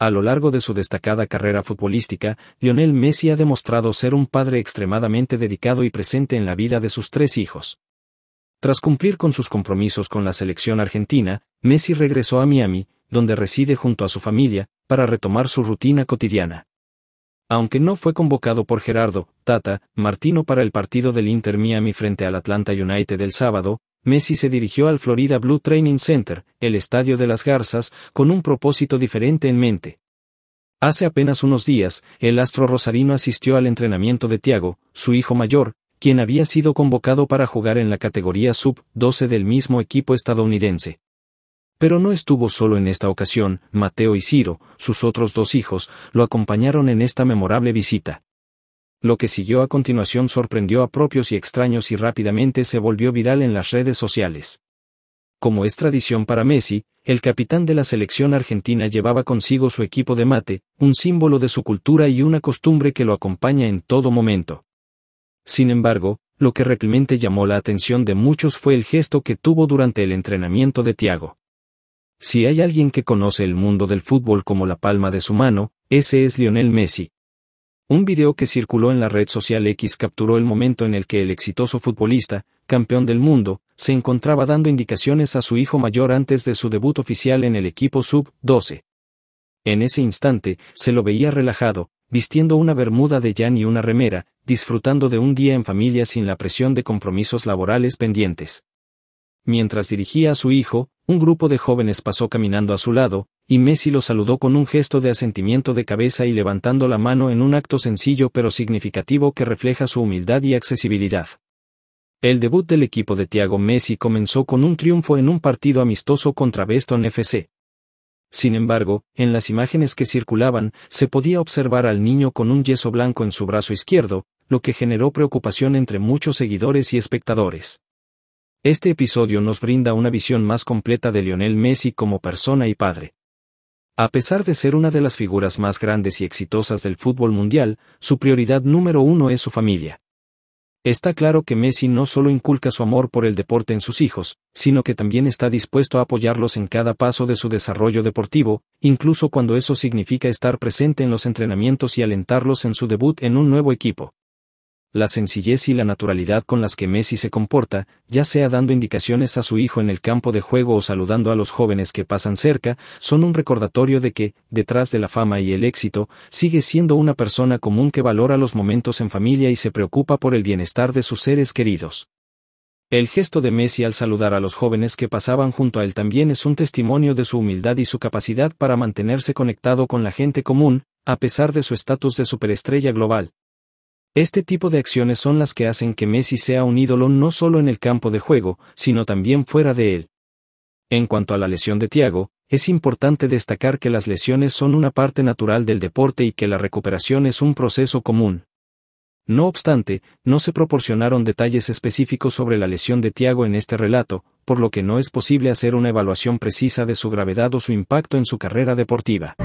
A lo largo de su destacada carrera futbolística, Lionel Messi ha demostrado ser un padre extremadamente dedicado y presente en la vida de sus tres hijos. Tras cumplir con sus compromisos con la selección argentina, Messi regresó a Miami, donde reside junto a su familia, para retomar su rutina cotidiana. Aunque no fue convocado por Gerardo, Tata, Martino para el partido del Inter Miami frente al Atlanta United el sábado, Messi se dirigió al Florida Blue Training Center, el estadio de las Garzas, con un propósito diferente en mente. Hace apenas unos días, el astro rosarino asistió al entrenamiento de Tiago, su hijo mayor, quien había sido convocado para jugar en la categoría sub-12 del mismo equipo estadounidense. Pero no estuvo solo en esta ocasión, Mateo y Ciro, sus otros dos hijos, lo acompañaron en esta memorable visita. Lo que siguió a continuación sorprendió a propios y extraños y rápidamente se volvió viral en las redes sociales. Como es tradición para Messi, el capitán de la selección argentina llevaba consigo su equipo de mate, un símbolo de su cultura y una costumbre que lo acompaña en todo momento. Sin embargo, lo que realmente llamó la atención de muchos fue el gesto que tuvo durante el entrenamiento de Tiago. Si hay alguien que conoce el mundo del fútbol como la palma de su mano, ese es Lionel Messi, un video que circuló en la red social X capturó el momento en el que el exitoso futbolista, campeón del mundo, se encontraba dando indicaciones a su hijo mayor antes de su debut oficial en el equipo sub-12. En ese instante, se lo veía relajado, vistiendo una bermuda de Jan y una remera, disfrutando de un día en familia sin la presión de compromisos laborales pendientes. Mientras dirigía a su hijo, un grupo de jóvenes pasó caminando a su lado, y Messi lo saludó con un gesto de asentimiento de cabeza y levantando la mano en un acto sencillo pero significativo que refleja su humildad y accesibilidad. El debut del equipo de Thiago Messi comenzó con un triunfo en un partido amistoso contra Beston FC. Sin embargo, en las imágenes que circulaban, se podía observar al niño con un yeso blanco en su brazo izquierdo, lo que generó preocupación entre muchos seguidores y espectadores. Este episodio nos brinda una visión más completa de Lionel Messi como persona y padre. A pesar de ser una de las figuras más grandes y exitosas del fútbol mundial, su prioridad número uno es su familia. Está claro que Messi no solo inculca su amor por el deporte en sus hijos, sino que también está dispuesto a apoyarlos en cada paso de su desarrollo deportivo, incluso cuando eso significa estar presente en los entrenamientos y alentarlos en su debut en un nuevo equipo la sencillez y la naturalidad con las que Messi se comporta, ya sea dando indicaciones a su hijo en el campo de juego o saludando a los jóvenes que pasan cerca, son un recordatorio de que, detrás de la fama y el éxito, sigue siendo una persona común que valora los momentos en familia y se preocupa por el bienestar de sus seres queridos. El gesto de Messi al saludar a los jóvenes que pasaban junto a él también es un testimonio de su humildad y su capacidad para mantenerse conectado con la gente común, a pesar de su estatus de superestrella global. Este tipo de acciones son las que hacen que Messi sea un ídolo no solo en el campo de juego, sino también fuera de él. En cuanto a la lesión de Tiago, es importante destacar que las lesiones son una parte natural del deporte y que la recuperación es un proceso común. No obstante, no se proporcionaron detalles específicos sobre la lesión de Tiago en este relato, por lo que no es posible hacer una evaluación precisa de su gravedad o su impacto en su carrera deportiva.